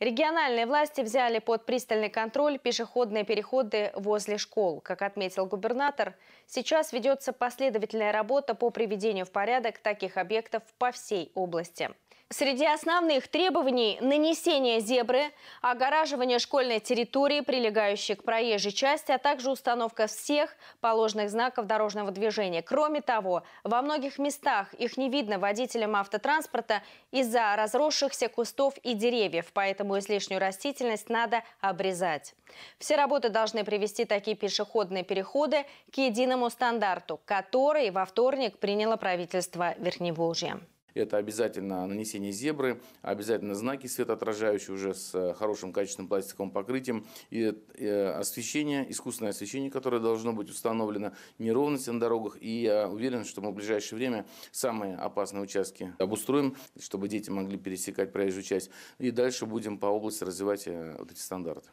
Региональные власти взяли под пристальный контроль пешеходные переходы возле школ. Как отметил губернатор, сейчас ведется последовательная работа по приведению в порядок таких объектов по всей области. Среди основных требований – нанесение зебры, огораживание школьной территории, прилегающей к проезжей части, а также установка всех положенных знаков дорожного движения. Кроме того, во многих местах их не видно водителям автотранспорта из-за разросшихся кустов и деревьев, поэтому излишнюю растительность надо обрезать. Все работы должны привести такие пешеходные переходы к единому стандарту, который во вторник приняло правительство Верхневолжья. Это обязательно нанесение зебры, обязательно знаки светоотражающие уже с э, хорошим качественным пластиковым покрытием, и э, освещение, искусственное освещение, которое должно быть установлено, неровности на дорогах. И я уверен, что мы в ближайшее время самые опасные участки обустроим, чтобы дети могли пересекать проезжую часть. И дальше будем по области развивать э, вот эти стандарты.